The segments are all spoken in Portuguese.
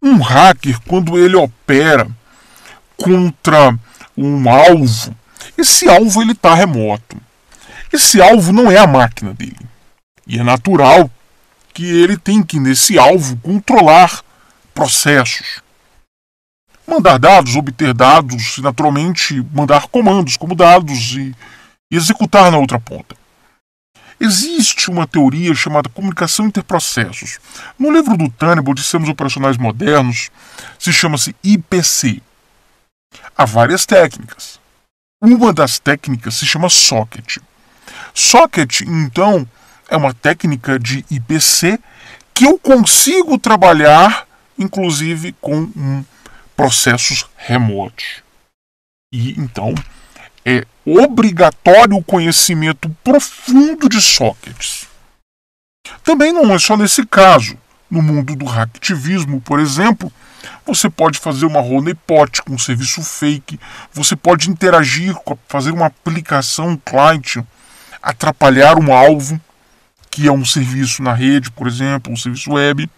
Um hacker, quando ele opera contra um alvo, esse alvo ele está remoto. Esse alvo não é a máquina dele. E é natural que ele tem que, nesse alvo, controlar processos. Mandar dados, obter dados, naturalmente mandar comandos como dados e, e executar na outra ponta. Existe uma teoria chamada comunicação interprocessos. No livro do Tannenbaum, sistemas Operacionais Modernos, se chama-se IPC. Há várias técnicas. Uma das técnicas se chama socket. Socket, então, é uma técnica de IPC que eu consigo trabalhar, inclusive, com processos remotos. E então é obrigatório o conhecimento profundo de sockets. Também não é só nesse caso. No mundo do hacktivismo, por exemplo, você pode fazer uma honeypot com um serviço fake, você pode interagir, fazer uma aplicação, um client, atrapalhar um alvo, que é um serviço na rede, por exemplo, um serviço web.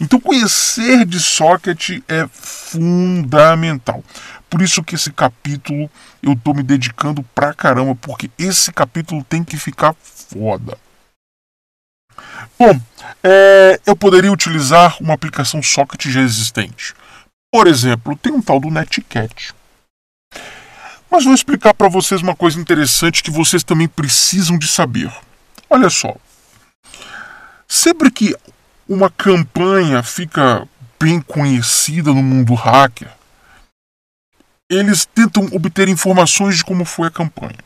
Então conhecer de Sócrates é fundamental. Por isso que esse capítulo eu estou me dedicando pra caramba, porque esse capítulo tem que ficar foda. Bom, é, eu poderia utilizar uma aplicação Sócrates já existente. Por exemplo, tem um tal do Netcat. Mas vou explicar para vocês uma coisa interessante que vocês também precisam de saber. Olha só. Sempre que uma campanha fica bem conhecida no mundo hacker, eles tentam obter informações de como foi a campanha.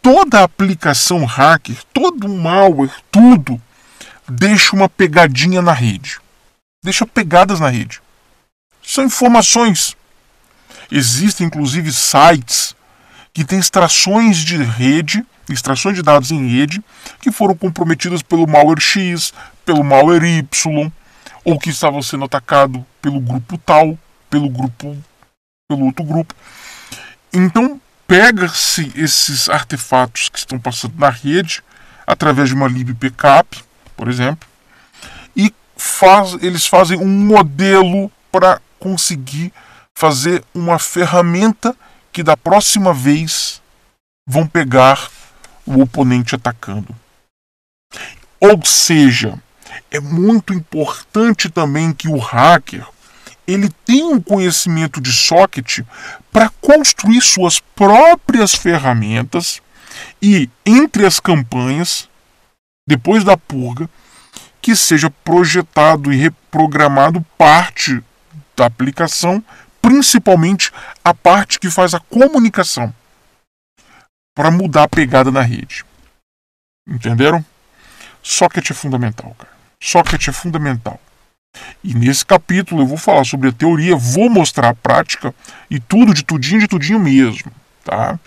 Toda aplicação hacker, todo malware, tudo deixa uma pegadinha na rede. Deixa pegadas na rede. São informações. Existem inclusive sites que têm extrações de rede extrações de dados em rede que foram comprometidas pelo malware X, pelo malware Y, ou que estavam sendo atacado pelo grupo tal, pelo grupo pelo outro grupo. Então, pega-se esses artefatos que estão passando na rede através de uma libpcap, por exemplo, e faz, eles fazem um modelo para conseguir fazer uma ferramenta que da próxima vez vão pegar o oponente atacando. Ou seja, é muito importante também que o hacker ele tenha um conhecimento de socket para construir suas próprias ferramentas e entre as campanhas, depois da purga, que seja projetado e reprogramado parte da aplicação, principalmente a parte que faz a comunicação para mudar a pegada na rede. Entenderam? Socket é fundamental, cara. Socket é fundamental. E nesse capítulo eu vou falar sobre a teoria, vou mostrar a prática e tudo de tudinho de tudinho mesmo, tá?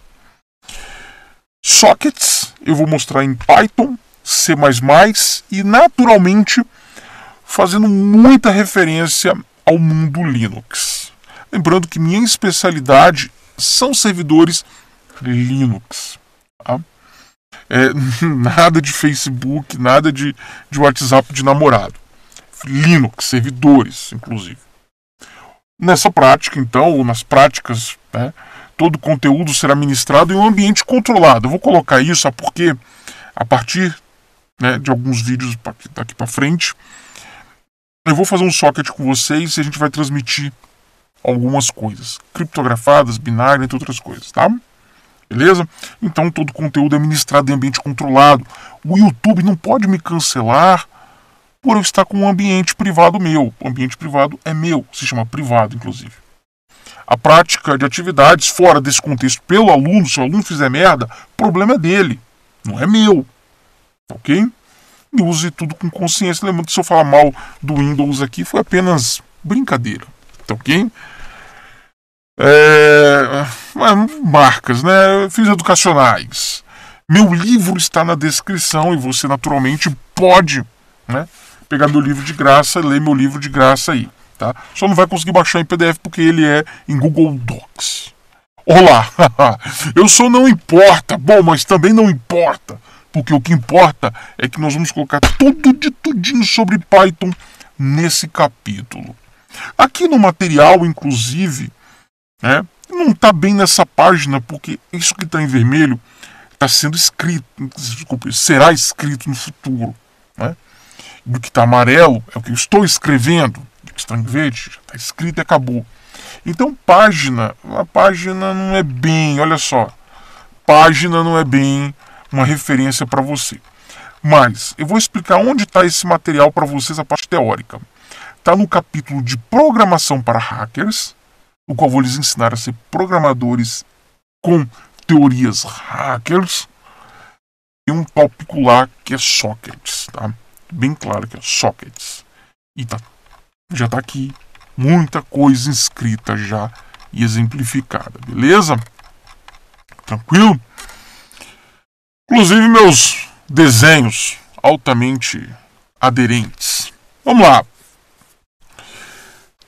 Sockets eu vou mostrar em Python, C++ e naturalmente fazendo muita referência ao mundo Linux. Lembrando que minha especialidade são servidores Linux. Tá? É, nada de Facebook, nada de, de WhatsApp de namorado. Linux, servidores, inclusive. Nessa prática, então, ou nas práticas, né, todo o conteúdo será ministrado em um ambiente controlado. Eu vou colocar isso porque, a partir né, de alguns vídeos daqui para frente, eu vou fazer um socket com vocês e a gente vai transmitir algumas coisas criptografadas, binárias, entre outras coisas, tá? beleza? Então todo conteúdo é ministrado em ambiente controlado. O YouTube não pode me cancelar por eu estar com um ambiente privado meu. O ambiente privado é meu, se chama privado, inclusive. A prática de atividades fora desse contexto pelo aluno, se o aluno fizer merda, problema é dele, não é meu. Ok? E use tudo com consciência. Lembrando que se eu falar mal do Windows aqui, foi apenas brincadeira. Tá ok? É, marcas, né? Fins educacionais. Meu livro está na descrição e você naturalmente pode né, pegar meu livro de graça, ler meu livro de graça aí. Tá? Só não vai conseguir baixar em PDF porque ele é em Google Docs. Olá, eu sou não importa, bom, mas também não importa, porque o que importa é que nós vamos colocar tudo de tudinho sobre Python nesse capítulo. Aqui no material, inclusive, né? Não está bem nessa página, porque isso que está em vermelho está sendo escrito, desculpe, será escrito no futuro. Né? Do que está amarelo é o que eu estou escrevendo, de que está em verde está escrito e acabou. Então, página, a página não é bem, olha só, página não é bem uma referência para você. Mas eu vou explicar onde está esse material para vocês, a parte teórica. Está no capítulo de programação para hackers, o qual vou lhes ensinar a ser programadores com teorias hackers e um tópico lá que é sockets, tá? Bem claro que é sockets. E tá, já tá aqui muita coisa escrita já e exemplificada, beleza? Tranquilo? Inclusive meus desenhos altamente aderentes. Vamos lá.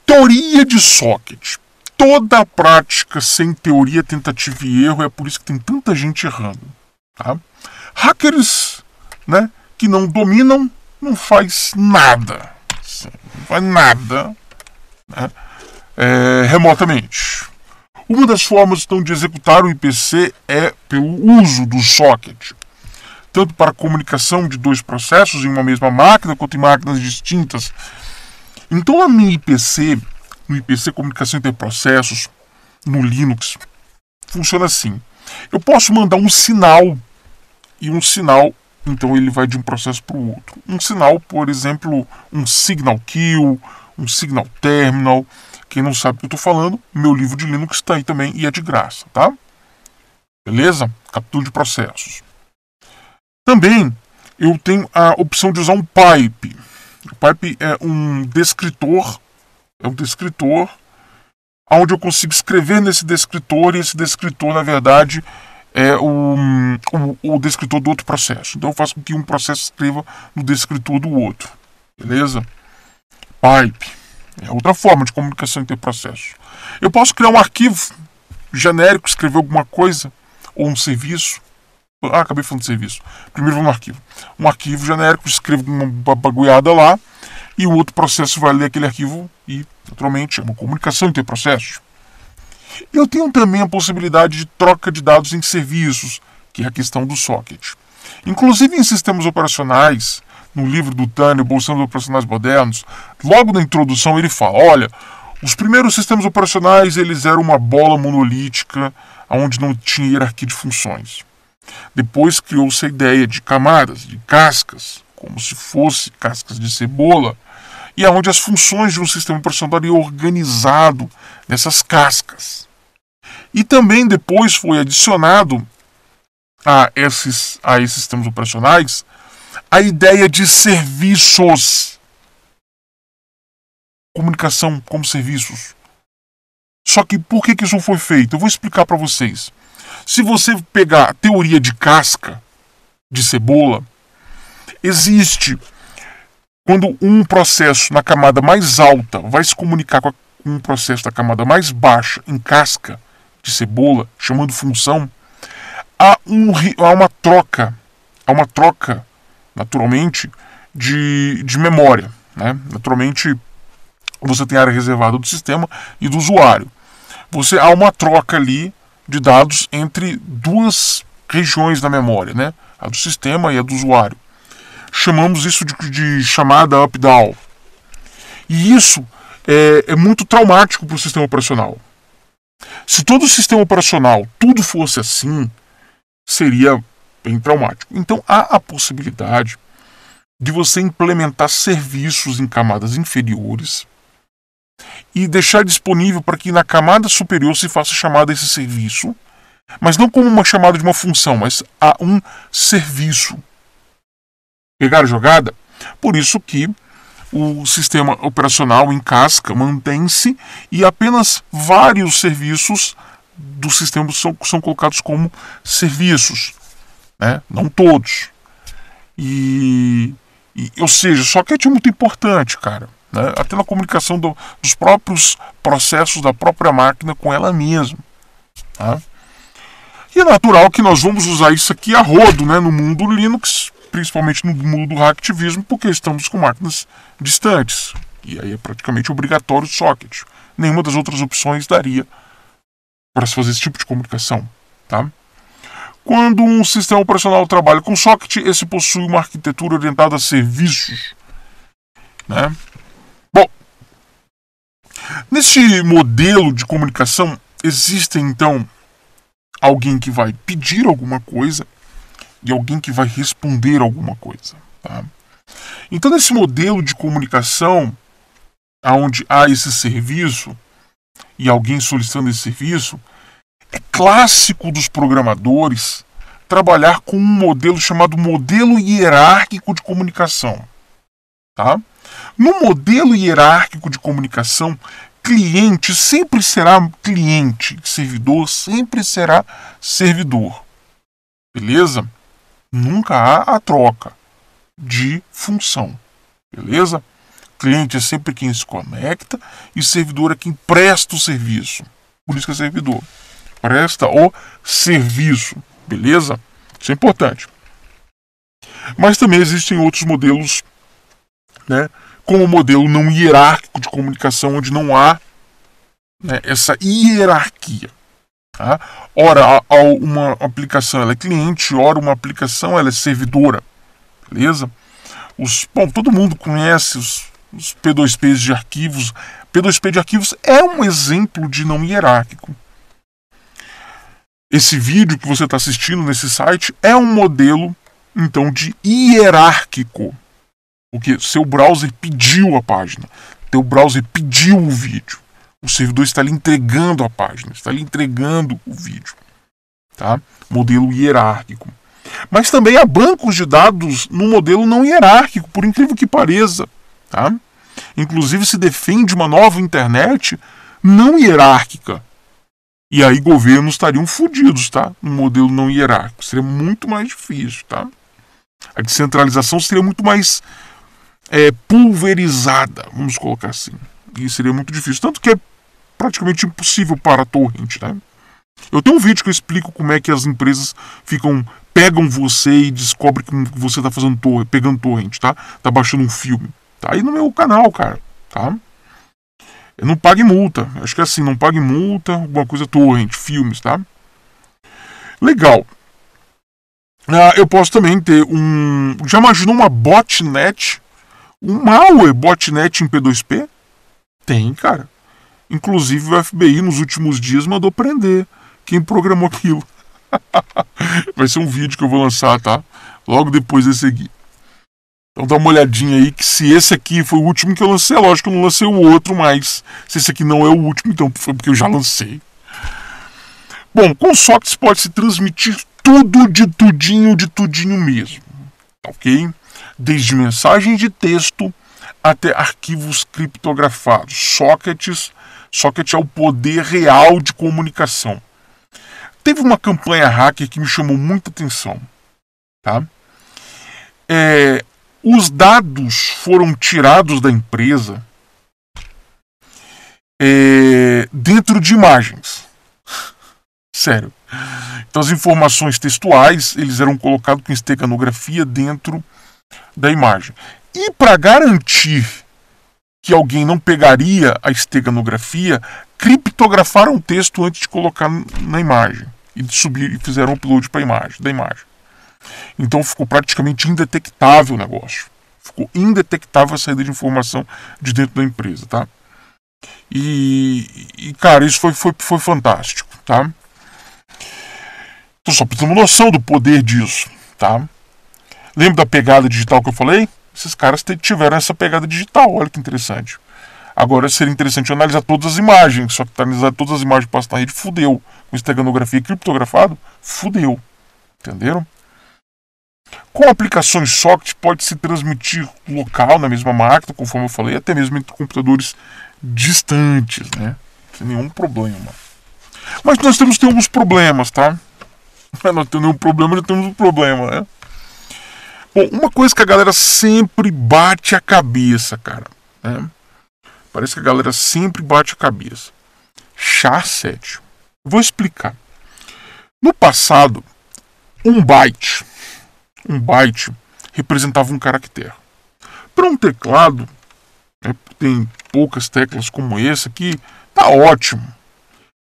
Teoria de socket toda a prática sem teoria, tentativa e erro, é por isso que tem tanta gente errando. Tá? Hackers né, que não dominam não faz nada. Assim, não faz nada né, é, remotamente. Uma das formas então, de executar o IPC é pelo uso do socket, tanto para comunicação de dois processos em uma mesma máquina, quanto em máquinas distintas. Então, a minha IPC no IPC Comunicação Entre Processos, no Linux, funciona assim. Eu posso mandar um sinal e um sinal, então ele vai de um processo para o outro. Um sinal, por exemplo, um signal kill, um signal terminal. Quem não sabe o que eu estou falando, meu livro de Linux está aí também e é de graça, tá? Beleza? Captura de processos. Também eu tenho a opção de usar um pipe. O pipe é um descritor é um descritor, onde eu consigo escrever nesse descritor, e esse descritor, na verdade, é o, o, o descritor do outro processo. Então eu faço com que um processo escreva no descritor do outro. Beleza? Pipe. É outra forma de comunicação entre processos. Eu posso criar um arquivo genérico, escrever alguma coisa, ou um serviço. Ah, acabei falando de serviço. Primeiro vamos no arquivo. Um arquivo genérico, escrevo uma bagulhada lá e o outro processo vai ler aquele arquivo e, naturalmente, é uma comunicação entre processos. Eu tenho também a possibilidade de troca de dados em serviços, que é a questão do socket. Inclusive em sistemas operacionais, no livro do Tânio, Bolsão Operacionais Modernos, logo na introdução ele fala: olha, os primeiros sistemas operacionais eles eram uma bola monolítica onde não tinha hierarquia de funções. Depois criou-se a ideia de camadas, de cascas como se fosse cascas de cebola, e aonde as funções de um sistema operacional estariam é organizado nessas cascas. E também depois foi adicionado a esses, a esses sistemas operacionais a ideia de serviços. Comunicação como serviços. Só que por que, que isso foi feito? Eu vou explicar para vocês. Se você pegar a teoria de casca de cebola existe. Quando um processo na camada mais alta vai se comunicar com um processo da camada mais baixa, em casca de cebola, chamando função, há, um, há uma troca, há uma troca, naturalmente, de, de memória. Né? Naturalmente, você tem a área reservada do sistema e do usuário. Você há uma troca ali de dados entre duas regiões da memória, né? a do sistema e a do usuário chamamos isso de, de chamada up-down. E isso é, é muito traumático para o sistema operacional. Se todo o sistema operacional tudo fosse assim, seria bem traumático. Então há a possibilidade de você implementar serviços em camadas inferiores e deixar disponível para que na camada superior se faça chamada a esse serviço, mas não como uma chamada de uma função, mas a um serviço pegar jogada. Por isso que o sistema operacional em casca mantém-se e apenas vários serviços do sistema são, são colocados como serviços, né? não todos. E, e, ou seja, só que é muito importante, cara. Né? Até na comunicação do, dos próprios processos da própria máquina com ela mesma. Tá? E é natural que nós vamos usar isso aqui a rodo né? no mundo Linux principalmente no mundo do hacktivismo, porque estamos com máquinas distantes. E aí é praticamente obrigatório o socket. Nenhuma das outras opções daria para se fazer esse tipo de comunicação. Tá? Quando um sistema operacional trabalha com socket, esse possui uma arquitetura orientada a serviços. Né? Bom, neste modelo de comunicação, existe então alguém que vai pedir alguma coisa de alguém que vai responder alguma coisa. Tá? Então, nesse modelo de comunicação, onde há esse serviço e alguém solicitando esse serviço, é clássico dos programadores trabalhar com um modelo chamado modelo hierárquico de comunicação. Tá? No modelo hierárquico de comunicação, cliente sempre será cliente, servidor sempre será servidor. Beleza? nunca há a troca de função. Beleza? Cliente é sempre quem se conecta e servidor é quem presta o serviço. Por isso que é servidor. Presta o serviço. Beleza? Isso é importante. Mas também existem outros modelos, né, como o modelo não hierárquico de comunicação, onde não há né, essa hierarquia. Tá? Ora, uma aplicação ela é cliente, ora, uma aplicação ela é servidora. Beleza? Os, bom, todo mundo conhece os, os P2Ps de arquivos. P2P de arquivos é um exemplo de não hierárquico. Esse vídeo que você está assistindo nesse site é um modelo, então, de hierárquico. Porque seu browser pediu a página, teu browser pediu o vídeo. O servidor está lhe entregando a página, está lhe entregando o vídeo. Tá? Modelo hierárquico. Mas também há bancos de dados no modelo não hierárquico, por incrível que pareça. Tá? Inclusive se defende uma nova internet não hierárquica. E aí governos estariam fodidos, tá? No modelo não hierárquico. Seria muito mais difícil, tá? A descentralização seria muito mais é, pulverizada, vamos colocar assim. E seria muito difícil. Tanto que é praticamente impossível para a torrent, né? Eu tenho um vídeo que eu explico como é que as empresas ficam pegam você e descobrem que você está fazendo torre, pegando torrent, tá? Tá baixando um filme. Tá aí no meu canal, cara, tá? Eu não pague multa. Acho que é assim, não pague multa, alguma coisa torrent, filmes, tá? Legal. Ah, eu posso também ter um. Já imaginou uma botnet? Um malware botnet em P2P? Tem, cara. Inclusive, o FBI nos últimos dias mandou prender quem programou aquilo. Vai ser um vídeo que eu vou lançar, tá? Logo depois desse aqui. Então dá uma olhadinha aí que se esse aqui foi o último que eu lancei, é lógico que eu não lancei o outro, mas se esse aqui não é o último, então foi porque eu já lancei. Bom, com sockets pode se transmitir tudo de tudinho, de tudinho mesmo, tá ok? Desde mensagens de texto até arquivos criptografados, sockets Socket é o poder real de comunicação. Teve uma campanha hacker que me chamou muita atenção. Tá? É, os dados foram tirados da empresa é, dentro de imagens. Sério. Então as informações textuais eles eram colocados com esteganografia dentro da imagem. E para garantir que alguém não pegaria a esteganografia, criptografaram o texto antes de colocar na imagem e subir e fizeram upload para imagem, da imagem. Então ficou praticamente indetectável o negócio. Ficou indetectável a saída de informação de dentro da empresa, tá? E, e cara, isso foi, foi, foi fantástico, tá? Então só para ter uma noção do poder disso, tá? Lembra da pegada digital que eu falei? Esses caras tiveram essa pegada digital, olha que interessante. Agora seria interessante analisar todas as imagens, só que analisar todas as imagens que passam na rede fudeu. Com esteganografia criptografado, fudeu. Entenderam? Com aplicações socket pode se transmitir local na mesma máquina, conforme eu falei, até mesmo entre computadores distantes, né? Sem nenhum problema. Mas nós temos, temos problemas, tá? Nós temos nenhum problema, já temos um problema, né? Bom, uma coisa que a galera sempre bate a cabeça, cara. Né? Parece que a galera sempre bate a cabeça. Chá 7. Vou explicar. No passado, um byte, um byte representava um caractere. Para um teclado, né, tem poucas teclas como essa aqui, tá ótimo.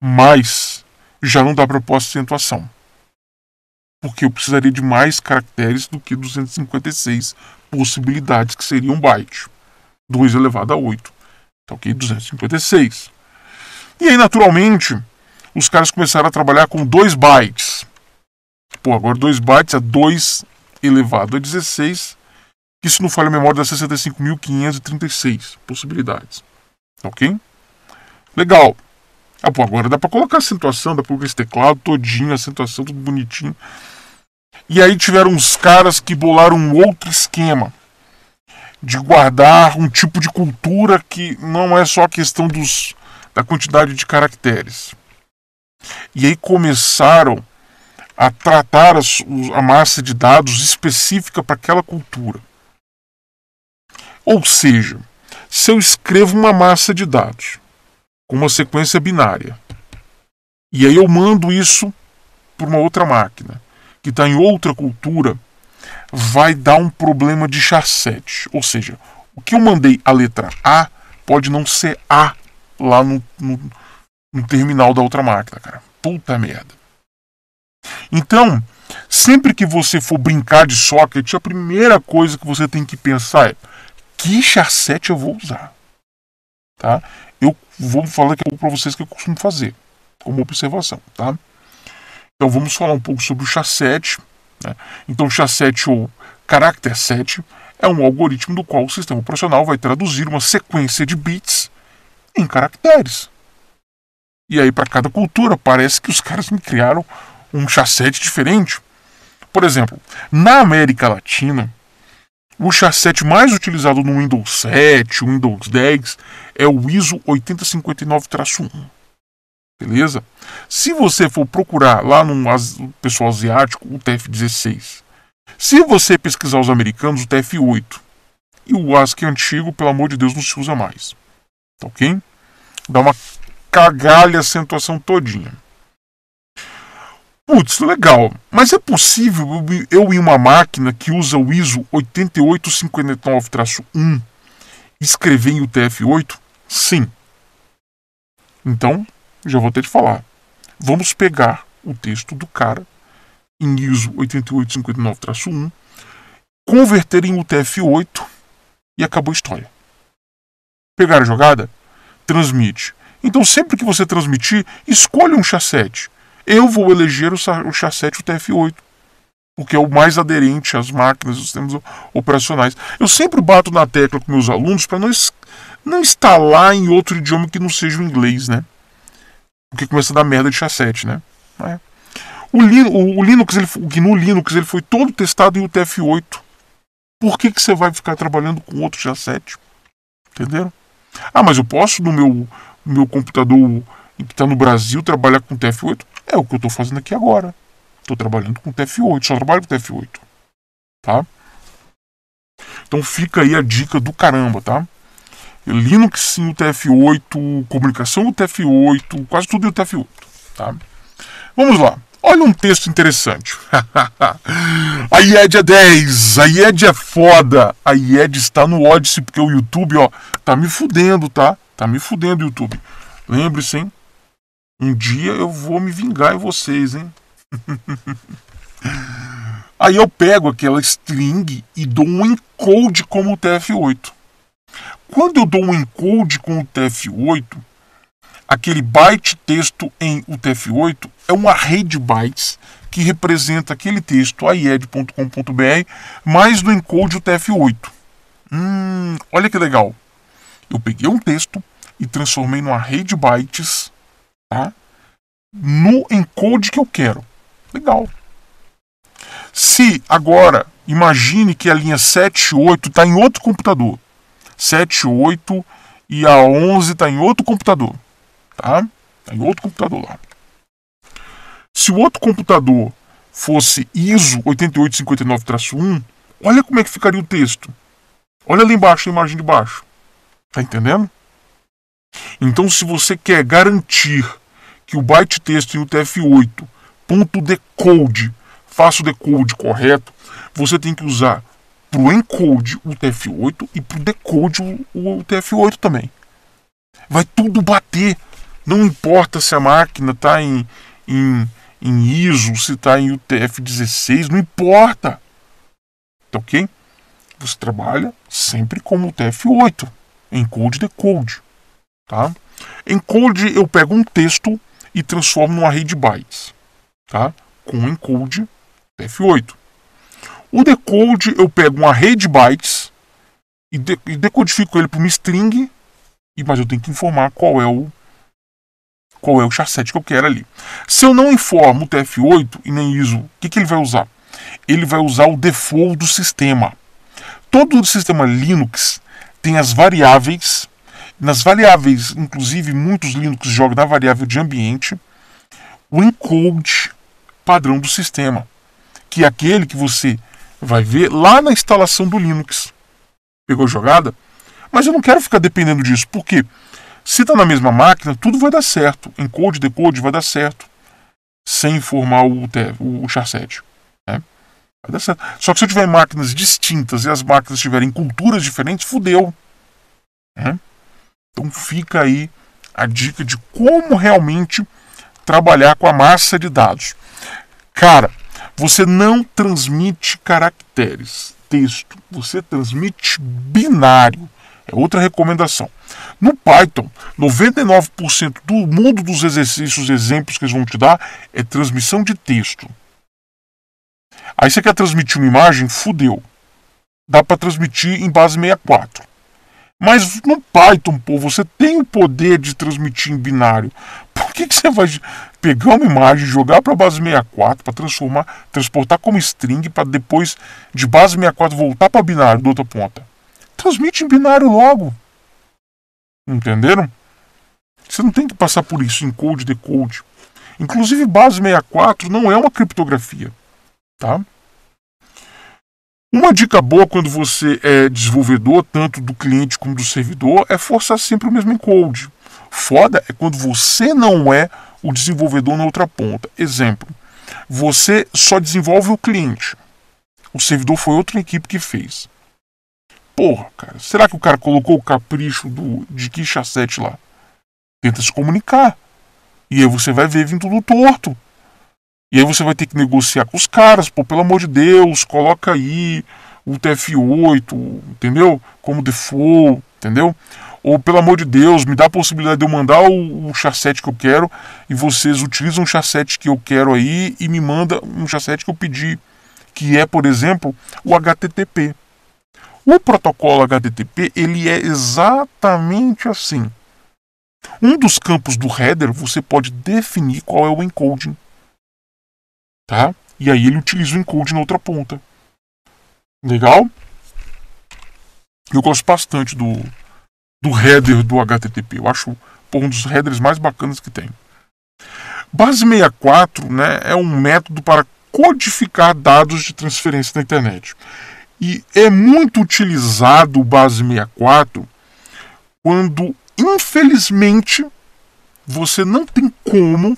Mas já não dá proposta de acentuação porque eu precisaria de mais caracteres do que 256 possibilidades, que seria um byte. 2 elevado a 8. Tá ok? 256. E aí, naturalmente, os caras começaram a trabalhar com 2 bytes. Pô, agora 2 bytes é 2 elevado a 16. Isso não falha a memória, dá 65.536 possibilidades. Tá ok? Legal. Ah, pô, agora dá para colocar a acentuação, dá pra colocar esse teclado todinho, a acentuação, tudo bonitinho. E aí tiveram uns caras que bolaram um outro esquema de guardar um tipo de cultura que não é só a questão dos, da quantidade de caracteres. E aí começaram a tratar a massa de dados específica para aquela cultura. Ou seja, se eu escrevo uma massa de dados com uma sequência binária. E aí eu mando isso para uma outra máquina, que está em outra cultura, vai dar um problema de charset. Ou seja, o que eu mandei a letra A pode não ser A lá no, no, no terminal da outra máquina, cara. Puta merda. Então, sempre que você for brincar de socket a primeira coisa que você tem que pensar é que charset eu vou usar. Tá? vou falar aqui para vocês que eu costumo fazer como observação, tá? Então vamos falar um pouco sobre o SHA-7. Né? Então o SHA-7 ou Character 7 é um algoritmo do qual o sistema operacional vai traduzir uma sequência de bits em caracteres. E aí para cada cultura parece que os caras me criaram um SHA-7 diferente. Por exemplo, na América Latina, o chasset mais utilizado no Windows 7, Windows 10 é o ISO 8059-1. Beleza? Se você for procurar lá no pessoal asiático, o TF16. Se você pesquisar os americanos, o TF8. E o ASCII é antigo, pelo amor de Deus, não se usa mais. Tá ok? Dá uma cagalha a acentuação todinha. Putz, tá legal, mas é possível eu em uma máquina que usa o ISO 8859-1 escrever em UTF-8? Sim. Então, já vou ter de falar. Vamos pegar o texto do cara em ISO 8859-1, converter em UTF-8 e acabou a história. Pegar a jogada? Transmite. Então, sempre que você transmitir, escolha um chassete eu vou eleger o, X7 e o TF8, porque é o mais aderente às máquinas, aos sistemas operacionais. Eu sempre bato na tecla com meus alunos para não, não instalar em outro idioma que não seja o inglês, né? Porque começa a dar merda de X7, né? É. O, o, o, Linux, ele, o GNU Linux, ele foi todo testado em UTF-8. Por que, que você vai ficar trabalhando com outro X7? Entenderam? Ah, mas eu posso no meu, meu computador que está no Brasil trabalhar com TF8? É o que eu estou fazendo aqui agora. Estou trabalhando com TF8, só trabalho com TF8. Tá? Então fica aí a dica do caramba, tá? Linux sim, o TF8, comunicação o TF8, quase tudo é o TF8, tá? Vamos lá. Olha um texto interessante. a IED é 10, a IED é foda. A IED é está no Odyssey porque o YouTube, ó, tá me fudendo, tá? Tá me fudendo o YouTube. Lembre-se, hein? Um dia eu vou me vingar em vocês, hein? Aí eu pego aquela string e dou um encode como o TF8. Quando eu dou um encode com o TF8, aquele byte texto em UTF-8 é um array de bytes que representa aquele texto aied.com.br mais no encode UTF-8. Hum, olha que legal. Eu peguei um texto e transformei num array de bytes tá? no encode que eu quero. Legal. Se agora, imagine que a linha 7 e 8 está em outro computador. 7 e 8 e a 11 está em outro computador. Tá? Tá em outro computador lá. Se o outro computador fosse ISO 8859-1, olha como é que ficaria o texto. Olha ali embaixo, a imagem de baixo. Está entendendo? Então, se você quer garantir que o byte texto e o TF8 ponto decode faça o decode correto, você tem que usar para o encode o TF8 e para o decode o, TF8 também. Vai tudo bater. Não importa se a máquina está em, em, em ISO, se está em UTF-16, não importa. Tá ok? Você trabalha sempre com o TF8, encode decode. Tá? Encode eu pego um texto e transformo numa rede bytes, tá? com encode F8. O decode, eu pego uma rede bytes e, de e decodifico ele para uma string, e, mas eu tenho que informar qual é o qual é o chasset que eu quero ali. Se eu não informo o TF8 e nem ISO, o que, que ele vai usar? Ele vai usar o default do sistema. Todo o sistema Linux tem as variáveis nas variáveis, inclusive muitos Linux jogam na variável de ambiente, o encode padrão do sistema, que é aquele que você vai ver lá na instalação do Linux. Pegou a jogada? Mas eu não quero ficar dependendo disso, porque se está na mesma máquina, tudo vai dar certo. Encode, decode, vai dar certo. Sem informar o, o, o charset. Né? Vai dar certo. Só que se eu tiver máquinas distintas e as máquinas tiverem culturas diferentes, fudeu. Né? Então fica aí a dica de como realmente trabalhar com a massa de dados. Cara, você não transmite caracteres, texto, você transmite binário. É outra recomendação. No Python, 99% do mundo dos exercícios, exemplos que eles vão te dar é transmissão de texto. Aí você quer transmitir uma imagem? Fudeu. Dá para transmitir em base 64. Mas no Python, pô, você tem o poder de transmitir em binário. Por que, que você vai pegar uma imagem, jogar para base 64 para transformar, transportar como string para depois de base 64 voltar para binário da outra ponta? Transmite em binário logo. Entenderam? Você não tem que passar por isso em code decode. Inclusive base 64 não é uma criptografia, tá? Uma dica boa quando você é desenvolvedor, tanto do cliente como do servidor, é forçar sempre o mesmo encode. Foda é quando você não é o desenvolvedor na outra ponta. Exemplo, você só desenvolve o cliente. O servidor foi outra equipe que fez. Porra, cara, será que o cara colocou o capricho do, de que chassete lá? Tenta se comunicar. E aí você vai ver vindo tudo torto. E aí você vai ter que negociar com os caras, pô, pelo amor de Deus, coloca aí o TF8, entendeu? Como default, entendeu? Ou pelo amor de Deus, me dá a possibilidade de eu mandar o, o chasset que eu quero e vocês utilizam o chasset que eu quero aí e me manda um chasset que eu pedi, que é, por exemplo, o HTTP. O protocolo HTTP, ele é exatamente assim. Um dos campos do header, você pode definir qual é o encoding. Tá? E aí ele utiliza o encode na outra ponta. Legal? Eu gosto bastante do, do header do HTTP. Eu acho um dos headers mais bacanas que tem. Base 64 né, é um método para codificar dados de transferência na internet. E é muito utilizado o Base 64 quando, infelizmente, você não tem como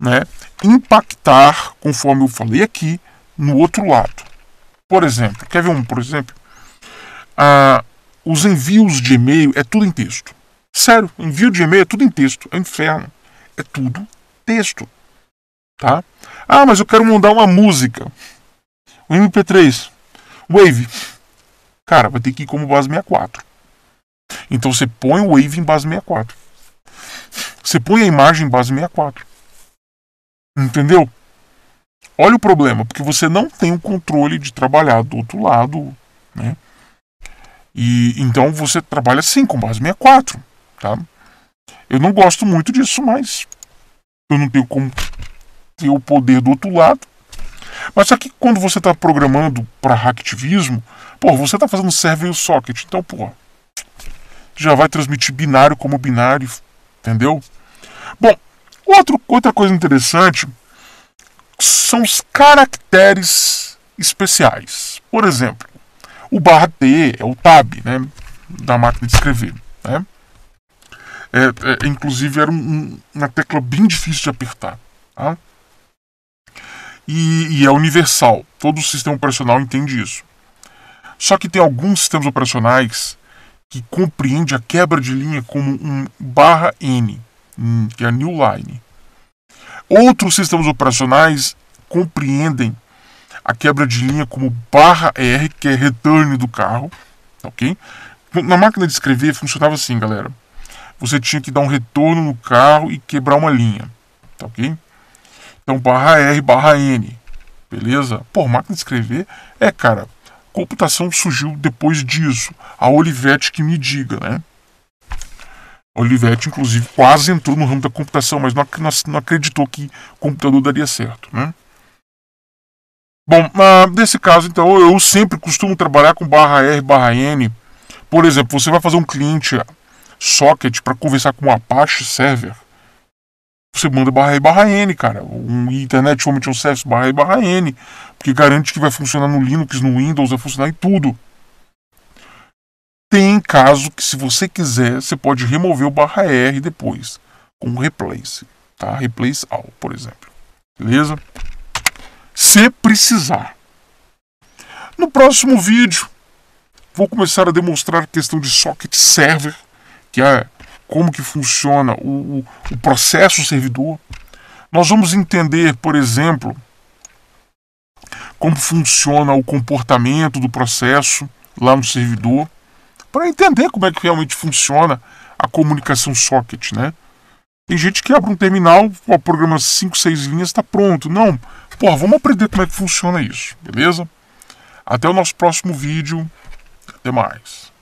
né, impactar, conforme eu falei aqui, no outro lado. Por exemplo, quer ver um por exemplo? Ah, os envios de e-mail é tudo em texto. Sério, envio de e-mail é tudo em texto. É um inferno. É tudo texto. Tá? Ah, mas eu quero mandar uma música. O MP3. Wave. Cara, vai ter que ir como base 64. Então você põe o Wave em base 64. Você põe a imagem em base 64. Entendeu? Olha o problema, porque você não tem o controle de trabalhar do outro lado, né? E então você trabalha assim com base 64, tá? Eu não gosto muito disso, mas eu não tenho como ter o poder do outro lado. Mas aqui quando você está programando para hacktivismo, pô, você está fazendo server e socket, então, pô, já vai transmitir binário como binário, entendeu? Bom, Outro, outra coisa interessante são os caracteres especiais. Por exemplo, o barra T é o tab né, da máquina de escrever. Né? É, é, inclusive era um, uma tecla bem difícil de apertar. Tá? E, e, é universal. Todo sistema operacional entende isso. Só que tem alguns sistemas operacionais que compreendem a quebra de linha como um barra N. Hum. que é a New Line. Outros sistemas operacionais compreendem a quebra de linha como barra R, que é retorno do carro, ok? Na máquina de escrever funcionava assim, galera. Você tinha que dar um retorno no carro e quebrar uma linha, tá ok? Então, barra R, barra N, beleza? Pô, máquina de escrever é, cara, computação surgiu depois disso. A Olivetti que me diga, né? Olivetti, inclusive, quase entrou no ramo da computação, mas não, não acreditou que computador daria certo. Né? Bom, nesse ah, caso, então, eu sempre costumo trabalhar com barra R, barra N. Por exemplo, você vai fazer um cliente socket para conversar com o Apache Server. Você manda barra R, barra N, cara. Um Internet Home Service barra R, barra N. Porque garante que vai funcionar no Linux, no Windows, vai funcionar em tudo. Tem caso que, se você quiser, você pode remover o barra R depois, com replace, tá? Replace all, por exemplo. Beleza? Se precisar. No próximo vídeo, vou começar a demonstrar a questão de socket server, que é como que funciona o, o processo servidor. Nós vamos entender, por exemplo, como funciona o comportamento do processo lá no servidor para entender como é que realmente funciona a comunicação socket, né? Tem gente que abre um terminal, o programa 5, 6 linhas está pronto. Não, pô, vamos aprender como é que funciona isso, beleza? Até o nosso próximo vídeo. Até mais.